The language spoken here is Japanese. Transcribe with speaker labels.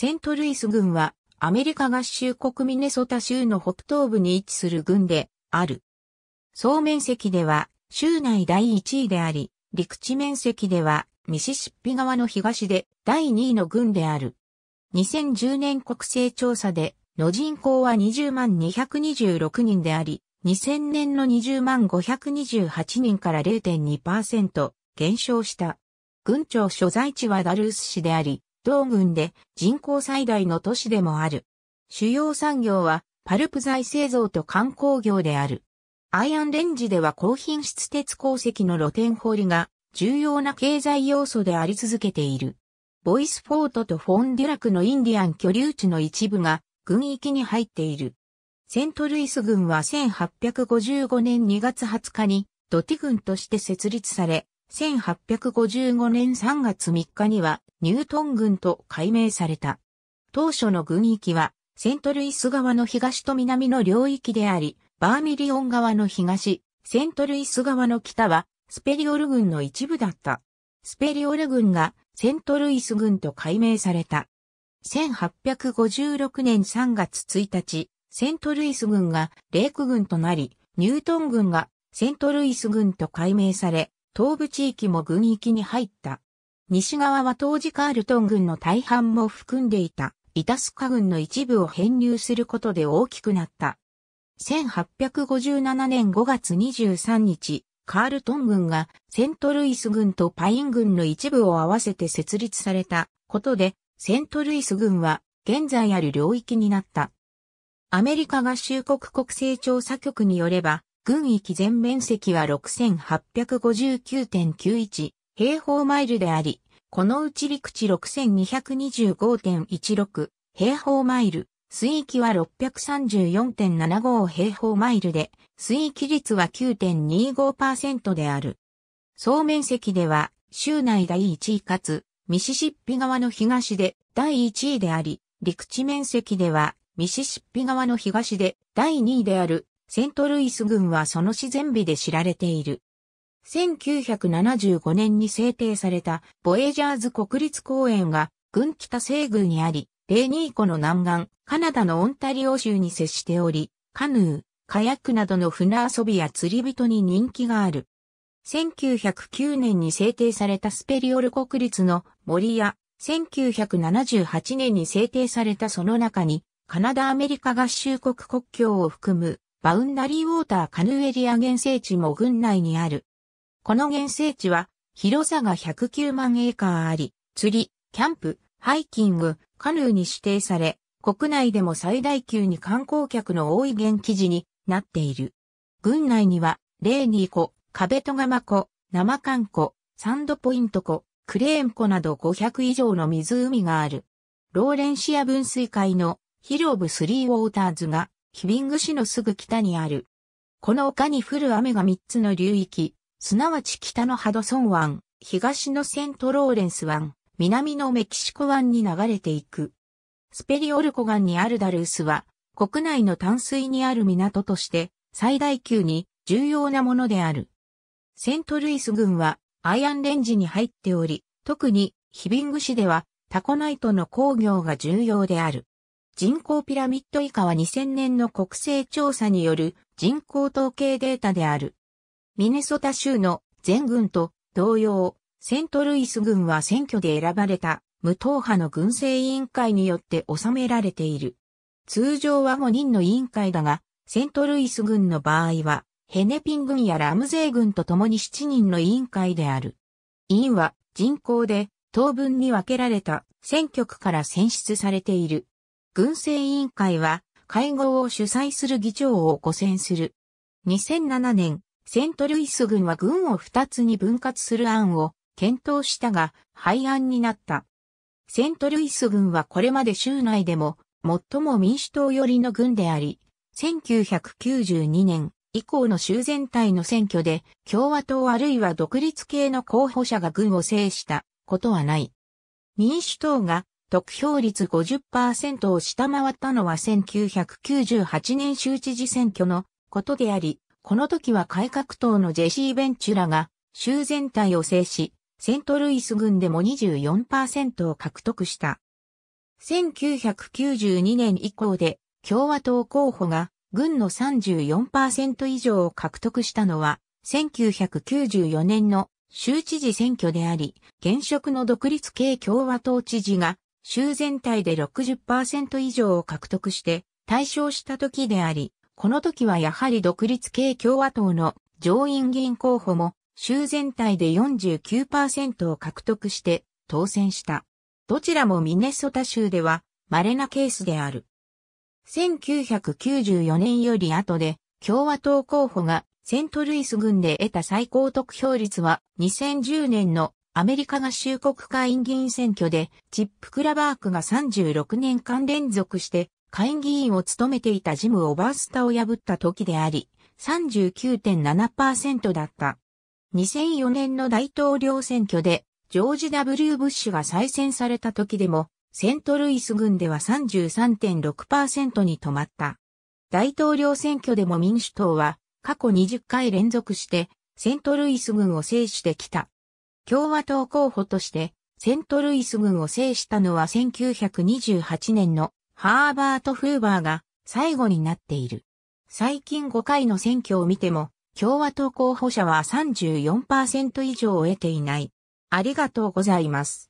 Speaker 1: セントルイス軍はアメリカ合衆国ミネソタ州の北東部に位置する軍である。総面積では州内第1位であり、陸地面積ではミシシッピ川の東で第2位の軍である。2010年国勢調査での人口は20万226人であり、2000年の20万528人から0.2%減少した。軍庁所在地はダルース市であり、道郡で人口最大の都市でもある。主要産業はパルプ材製造と観光業である。アイアンレンジでは高品質鉄鉱石の露天掘りが重要な経済要素であり続けている。ボイスフォートとフォンデュラクのインディアン居留地の一部が軍域に入っている。セントルイス軍は1855年2月20日に土ィ軍として設立され、1855年3月3日にはニュートン軍と改名された。当初の軍域はセントルイス側の東と南の領域であり、バーミリオン側の東、セントルイス側の北はスペリオル軍の一部だった。スペリオル軍がセントルイス軍と改名された。1856年3月1日、セントルイス軍がレーク軍となり、ニュートン軍がセントルイス軍と改名され、東部地域も軍域に入った。西側は当時カールトン軍の大半も含んでいた、イタスカ軍の一部を編入することで大きくなった。1857年5月23日、カールトン軍がセントルイス軍とパイン軍の一部を合わせて設立されたことで、セントルイス軍は現在ある領域になった。アメリカ合衆国国勢調査局によれば、軍域全面積は6859.91平方マイルであり、このうち陸地6225.16平方マイル、水域は634.75平方マイルで、水域率は9.25%である。総面積では、州内第1位かつ、ミシシッピ側の東で第1位であり、陸地面積では、ミシシッピ側の東で第2位であるセントルイス郡はその自然美で知られている。1975年に制定されたボエジャーズ国立公園が郡北西部にあり、レニー湖の南岸、カナダのオンタリオ州に接しており、カヌー、カヤックなどの船遊びや釣り人に人気がある。1909年に制定されたスペリオル国立の森や、1978年に制定されたその中に、カナダアメリカ合衆国国境を含むバウンダリーウォーターカヌーエリア原生地も群内にある。この原生地は広さが109万エーカーあり、釣り、キャンプ、ハイキング、カヌーに指定され、国内でも最大級に観光客の多い現記事になっている。群内には、レーニー湖、壁戸釜湖、生観湖、サンドポイント湖、クレーン湖など500以上の湖がある。ローレンシア分水会のヒロブスリーウォーターズがヒビング市のすぐ北にある。この丘に降る雨が3つの流域、すなわち北のハドソン湾、東のセントローレンス湾、南のメキシコ湾に流れていく。スペリオルコ湾にあるダルースは、国内の淡水にある港として、最大級に重要なものである。セントルイス軍は、アイアンレンジに入っており、特に、ヒビング市では、タコナイトの工業が重要である。人口ピラミッド以下は2000年の国勢調査による人口統計データである。ミネソタ州の全軍と同様、セントルイス軍は選挙で選ばれた無党派の軍政委員会によって収められている。通常は5人の委員会だが、セントルイス軍の場合は、ヘネピン軍やラムゼー軍と共に7人の委員会である。委員は人口で当分に分けられた選挙区から選出されている。軍政委員会は会合を主催する議長を誤選する。2007年、セントルイス軍は軍を2つに分割する案を検討したが廃案になった。セントルイス軍はこれまで州内でも最も民主党寄りの軍であり、1992年以降の州全体の選挙で共和党あるいは独立系の候補者が軍を制したことはない。民主党が得票率50%を下回ったのは1998年州知事選挙のことであり、この時は改革党のジェシー・ベンチュラが州全体を制し、セントルイス軍でも24%を獲得した。1992年以降で共和党候補が軍の34%以上を獲得したのは1994年の州知事選挙であり、現職の独立系共和党知事が州全体で60%以上を獲得して大勝した時であり、この時はやはり独立系共和党の上院議員候補も州全体で49%を獲得して当選した。どちらもミネソタ州では稀なケースである。1994年より後で共和党候補がセントルイス軍で得た最高得票率は2010年のアメリカ合衆国会議員選挙で、チップ・クラバークが36年間連続して会議員を務めていたジム・オバースタを破った時であり、39.7%だった。2004年の大統領選挙で、ジョージ・ W・ ブッシュが再選された時でも、セントルイス軍では33.6%に止まった。大統領選挙でも民主党は過去20回連続してセントルイス軍を制してきた。共和党候補として、セントルイス軍を制したのは1928年のハーバート・フーバーが最後になっている。最近5回の選挙を見ても、共和党候補者は34%以上を得ていない。ありがとうございます。